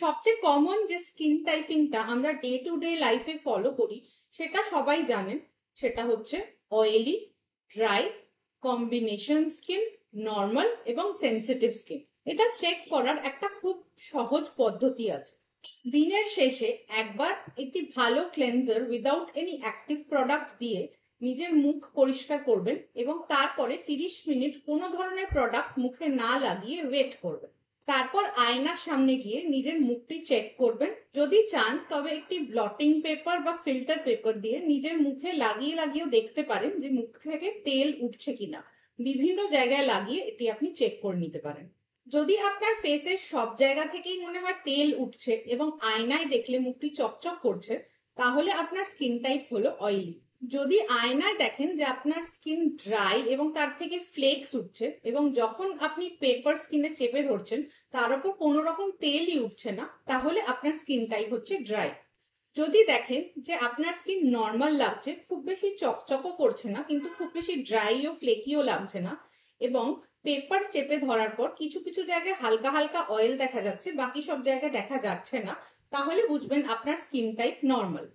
সবচেয়ে কমন যে স্কিন টাইপিংটা আমরা ডে টু ডে লাইফে ফলো করি সেটা সবাই জানেন সেটা হচ্ছে oily dry combination skin normal এবং সেন্সিটিভ স্কিন এটা চেক করার একটা খুব সহজ পদ্ধতি আছে দিনের শেষে একবার একটি ভালো cleanser without any active product দিয়ে নিজের মুখ পরিষ্কার করবেন এবং তারপরে 30 মিনিট কোনো ধরনের প্রোডাক্ট মুখে না লাগিয়ে ওয়েট করবেন তারপর আয়নার সামনে গিয়ে নিজের মুখটি চেক করবেন যদি চান তবে একটি ব্লটিং পেপার বা ফিল্টার পেপার দিয়ে নিজের মুখে লাগিয়ে লাগিয়েও দেখতে পারেন যে মুখ থেকে তেল উঠছে কিনা বিভিন্ন জায়গায় লাগিয়ে এটি আপনি চেক করে নিতে পারেন যদি আপনার ফেসের সব জায়গা থেকেই মনে হয় তেল উঠছে এবং আয়নায় দেখলে মুখটি চকচক করছে তাহলে আপনার স্কিন টাইপ হলো অয়েলি যদি আয়নায় দেখেন যে আপনার স্কিন ড্রাই এবং তার থেকে ফ্লেক্স উঠছে এবং যখন আপনি পেপার স্কিনে চেপে ধরছেন তার উপর কোনো রকম তেলই উঠছে না তাহলে আপনার স্কিন টাইপ হচ্ছে ড্রাই যদি দেখেন যে আপনার স্কিন নর্মাল লাগছে খুব বেশি চকচকও করছে না কিন্তু খুব বেশি ড্রাইও ফ্লেকিও লাগছে না এবং পেপার চেপে ধরার পর কিছু কিছু জায়গায় হালকা হালকা অয়েল দেখা যাচ্ছে বাকি সব জায়গায় দেখা যাচ্ছে না তাহলে বুঝবেন আপনার স্কিন টাইপ নর্মাল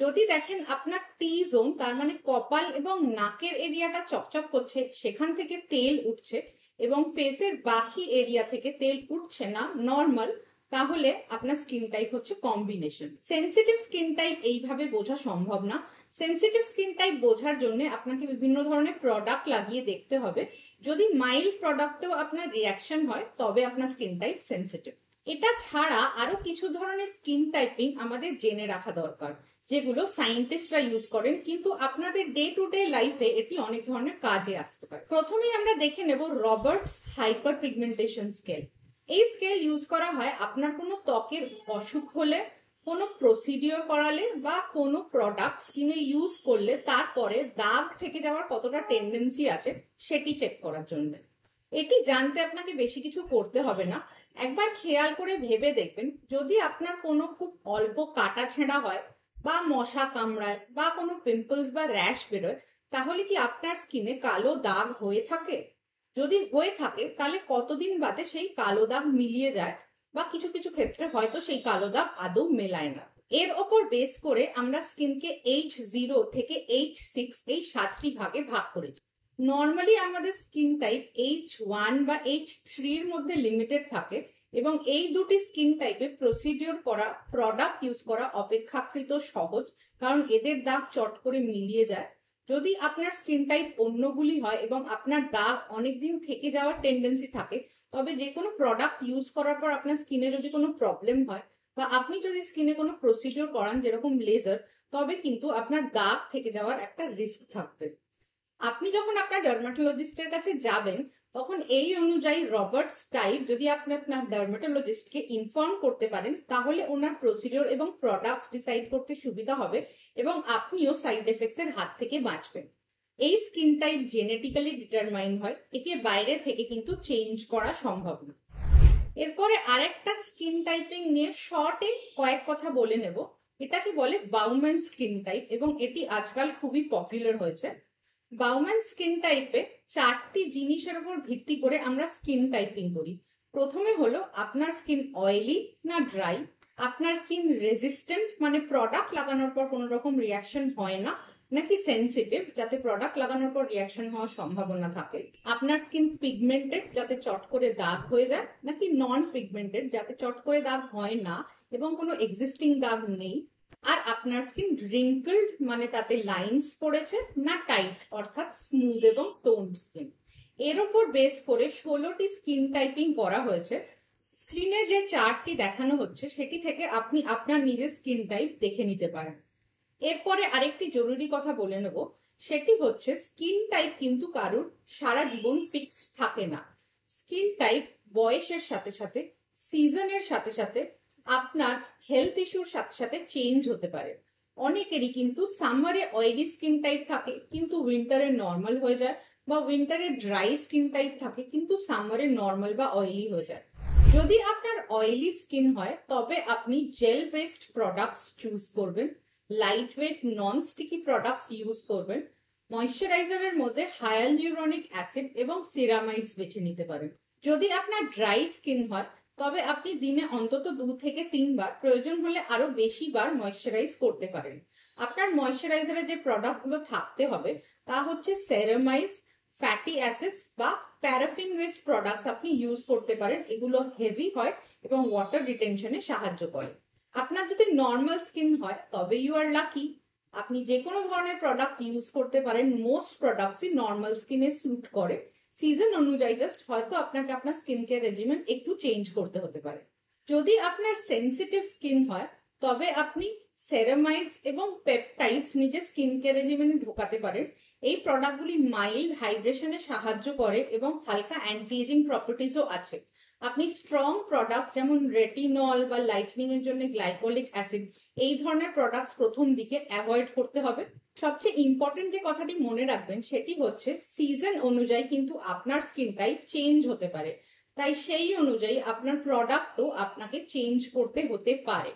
যদি দেখেন আপনার টি জোন তার মানে কপাল এবং নাকের এরিয়াটা চকচক করছে সেখান থেকে তেল উঠছে এবং ফেসের বাকি এরিয়া থেকে তেল উঠছে না নর্মাল তাহলে আপনার স্কিন টাইপ হচ্ছে কম্বিনেশন সেন্সিটিভ স্কিন টাইপ এইভাবে বোঝা সম্ভব না সেন্সিটিভ স্কিন টাইপ বোঝার জন্য আপনাকে বিভিন্ন ধরনের প্রোডাক্ট লাগিয়ে দেখতে হবে যদি মাইল্ড প্রোডাক্টেও আপনার রিয়াকশন হয় তবে আপনার স্কিন টাইপ সেন্সিটিভ এটা ছাড়া আরো কিছু ধরনের স্কিন টাইপিং আমাদের জেনে রাখা দরকার যেগুলো সায়েন্টিস্টরা ইউজ করেন কিন্তু আপনাদের ডে টু ডে লাইফে এটি অনেক ধরনের কাজে আসতে পারে প্রথমেই আমরা দেখে নেব রবার্টস হাইপার পিগমেন্টেশন স্কেল এই স্কেল ইউজ করা হয় আপনার কোনো ত্বকের অসুখ হলে কোনো প্রসিডিওর করালে বা কোনো প্রোডাক্ট স্কিনে ইউজ করলে তারপরে দাগ থেকে যাওয়ার কতটা টেন্ডেন্সি আছে সেটি চেক করার জন্য এটি জানতে আপনাকে বেশি কিছু করতে হবে না একবার খেয়াল করে ভেবে দেখবেন যদি আপনার কোনো খুব অল্প কাটা ছেঁড়া হয় বা মশা কামড়ায় বা কোনো পিম্পলস বা র্যাশ বেরোয় তাহলে কি আপনার স্কিনে কালো দাগ হয়ে থাকে যদি হয়ে থাকে তাহলে কতদিন বাদে সেই কালো দাগ মিলিয়ে যায় বা কিছু কিছু ক্ষেত্রে হয়তো সেই কালো দাগ আদৌ মেলায় না এর ওপর বেস করে আমরা স্কিনকে এইচ জিরো থেকে এইচ সিক্স এই সাতটি ভাগে ভাগ করেছি নর্মালি আমাদের স্কিন টাইপ এইচ ওয়ান বা এইচ থ্রির মধ্যে লিমিটেড থাকে এবং এই দুটি স্কিন টাইপে প্রসিডিওর করা প্রোডাক্ট ইউজ করা অপেক্ষাকৃত সহজ কারণ এদের দাগ চট করে মিলিয়ে যায় যদি আপনার স্কিন টাইপ অন্যগুলি হয় এবং আপনার দাগ অনেকদিন থেকে যাওয়ার টেন্ডেন্সি থাকে তবে যে কোনো প্রোডাক্ট ইউজ করার পর আপনার স্কিনে যদি কোনো প্রবলেম হয় বা আপনি যদি স্কিনে কোনো প্রসিডিওর করান যেরকম লেজার তবে কিন্তু আপনার দাগ থেকে যাওয়ার একটা রিস্ক থাকবে আপনি যখন আপনার ডার্মাটোলজিস্টের কাছে যাবেন তখন এই অনুযায়ী রবার্টস টাইপ যদি আপনি আপনার ডার্মাটোলজিস্টকে ইনফর্ম করতে পারেন তাহলে ওনার প্রসিডিওর এবং প্রোডাক্টস ডিসাইড করতে সুবিধা হবে এবং আপনিও সাইড এফেক্টস এর হাত থেকে বাঁচবেন এই স্কিন টাইপ জেনেটিক্যালি ডিটারমাইন হয় একে বাইরে থেকে কিন্তু চেঞ্জ করা সম্ভব না এরপরে আরেকটা স্কিন টাইপিং নিয়ে শর্টে কয়েক কথা বলে নেব এটাকে বলে বাউম্যান স্কিন টাইপ এবং এটি আজকাল খুবই পপুলার হয়েছে বাউম্যান স্কিন টাইপে চারটি জিনিসের উপর ভিত্তি করে আমরা স্কিন টাইপিং করি প্রথমে হলো আপনার স্কিন অয়েলি না ড্রাই আপনার স্কিন রেজিস্ট্যান্ট মানে প্রোডাক্ট লাগানোর পর কোনো রকম রিয়াকশন হয় না নাকি সেন্সিটিভ যাতে প্রোডাক্ট লাগানোর পর রিয়াকশন হওয়ার সম্ভাবনা থাকে আপনার স্কিন পিগমেন্টেড যাতে চট করে দাগ হয়ে যায় নাকি নন পিগমেন্টেড যাতে চট করে দাগ হয় না এবং কোনো এক্সিস্টিং দাগ নেই আর আপনার স্কিন রিঙ্কলড মানে তাতে লাইন্স পড়েছে না টাইট অর্থাৎ স্মুথ এবং টোনড স্কিন এর ওপর বেস করে ষোলোটি স্কিন টাইপিং করা হয়েছে স্ক্রিনে যে চার্টটি দেখানো হচ্ছে সেটি থেকে আপনি আপনার নিজের স্কিন টাইপ দেখে নিতে পারেন এরপরে আরেকটি জরুরি কথা বলে নেব সেটি হচ্ছে স্কিন টাইপ কিন্তু কারুর সারা জীবন ফিক্সড থাকে না স্কিন টাইপ বয়সের সাথে সাথে সিজনের সাথে সাথে আপনার হেলথ ইস্যুর সাথে সাথে চেঞ্জ হতে পারে অনেকেরই কিন্তু সামারে অয়েলি স্কিন টাইপ থাকে কিন্তু উইন্টারে নর্মাল হয়ে যায় বা উইন্টারে ড্রাই স্কিন টাইপ থাকে কিন্তু সামারে নর্মাল বা অয়েলি হয়ে যায় যদি আপনার অয়েলি স্কিন হয় তবে আপনি জেল বেসড প্রোডাক্টস চুজ করবেন lightweight non sticky products use করবেন ময়শ্চারাইজারের মধ্যে হায়াল নিউরনিক অ্যাসিড এবং সিরামাইডস বেছে নিতে পারেন যদি আপনার ড্রাই স্কিন হয় তবে আপনি দিনে অন্তত দু থেকে তিনবার প্রয়োজন হলে আরো বেশি বার ময়শ্চারাইজ করতে পারেন আপনার ময়শ্চারাইজারে যে প্রোডাক্টগুলো থাকতে হবে তা হচ্ছে সেরামাইজ ফ্যাটি অ্যাসিডস বা প্যারাফিন বেস প্রোডাক্টস আপনি ইউজ করতে পারেন এগুলো হেভি হয় এবং ওয়াটার রিটেনশনে সাহায্য করে আপনার যদি নর্মাল স্কিন হয় তবে ইউ আর লাকি আপনি যে কোনো ধরনের প্রোডাক্ট ইউজ করতে পারেন মোস্ট প্রোডাক্টসই নর্মাল স্কিনে স্যুট করে সিজন অনুযায়ী জাস্ট হয়তো আপনাকে আপনার স্কিন কেয়ার রেজিমেন একটু চেঞ্জ করতে হতে পারে যদি আপনার সেন্সিটিভ স্কিন হয় তবে আপনি সেরামাইডস এবং পেপটাইডস নিজের স্কিন কেয়ার রেজিমেনে ঢোকাতে পারেন এই প্রোডাক্টগুলি মাইল্ড হাইড্রেশনে সাহায্য করে এবং হালকা অ্যান্টি এজিং প্রপার্টিজও আছে আপনি স্ট্রং প্রোডাক্টস যেমন রেটিনল বা লাইটনিং এর জন্য গ্লাইকোলিক অ্যাসিড এই ধরনের প্রোডাক্টস প্রথম দিকে অ্যাভয়েড করতে হবে সবচেয়ে ইম্পর্টেন্ট যে কথাটি মনে রাখবেন সেটি হচ্ছে সিজন অনুযায়ী কিন্তু আপনার স্কিন টাইপ চেঞ্জ হতে পারে তাই সেই অনুযায়ী আপনার প্রোডাক্টও আপনাকে চেঞ্জ করতে হতে পারে